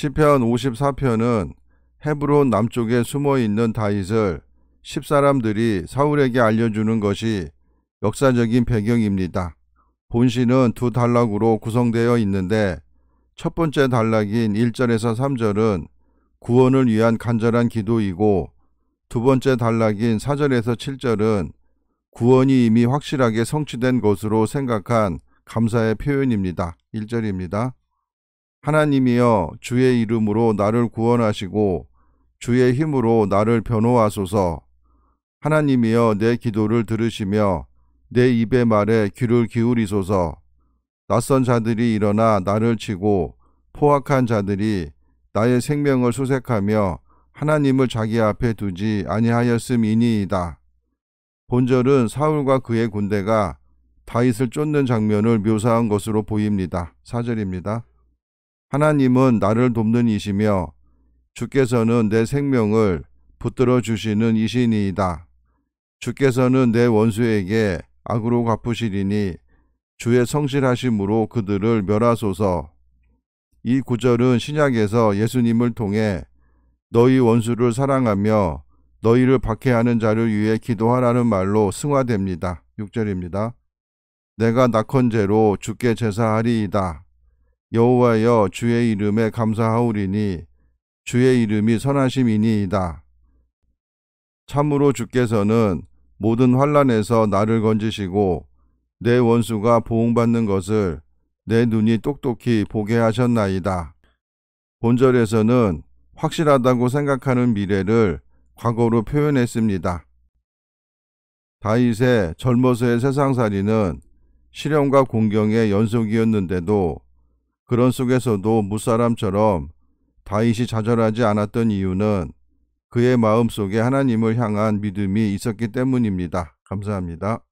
시편 54편은 헤브론 남쪽에 숨어 있는 다윗을 1 0사람들이 사울에게 알려주는 것이 역사적인 배경입니다. 본시는 두 단락으로 구성되어 있는데 첫 번째 단락인 1절에서 3절은 구원을 위한 간절한 기도이고 두 번째 단락인 4절에서 7절은 구원이 이미 확실하게 성취된 것으로 생각한 감사의 표현입니다. 1절입니다. 하나님이여 주의 이름으로 나를 구원하시고 주의 힘으로 나를 변호하소서. 하나님이여 내 기도를 들으시며 내 입의 말에 귀를 기울이소서. 낯선 자들이 일어나 나를 치고 포악한 자들이 나의 생명을 수색하며 하나님을 자기 앞에 두지 아니하였음이니이다. 본절은 사울과 그의 군대가 다윗을 쫓는 장면을 묘사한 것으로 보입니다. 사절입니다. 하나님은 나를 돕는 이시며 주께서는 내 생명을 붙들어 주시는 이신이이다. 주께서는 내 원수에게 악으로 갚으시리니 주의 성실하심으로 그들을 멸하소서. 이 구절은 신약에서 예수님을 통해 너희 원수를 사랑하며 너희를 박해하는 자를 위해 기도하라는 말로 승화됩니다. 6절입니다. 내가 낙헌제로 죽게 제사하리이다. 여호와여 주의 이름에 감사하오리니 주의 이름이 선하심이니이다. 참으로 주께서는 모든 환란에서 나를 건지시고 내 원수가 보응받는 것을 내 눈이 똑똑히 보게 하셨나이다. 본절에서는 확실하다고 생각하는 미래를 과거로 표현했습니다. 다윗의 젊어서의 세상살이는 실현과 공경의 연속이었는데도 그런 속에서도 무사람처럼 다윗이 좌절하지 않았던 이유는 그의 마음 속에 하나님을 향한 믿음이 있었기 때문입니다. 감사합니다.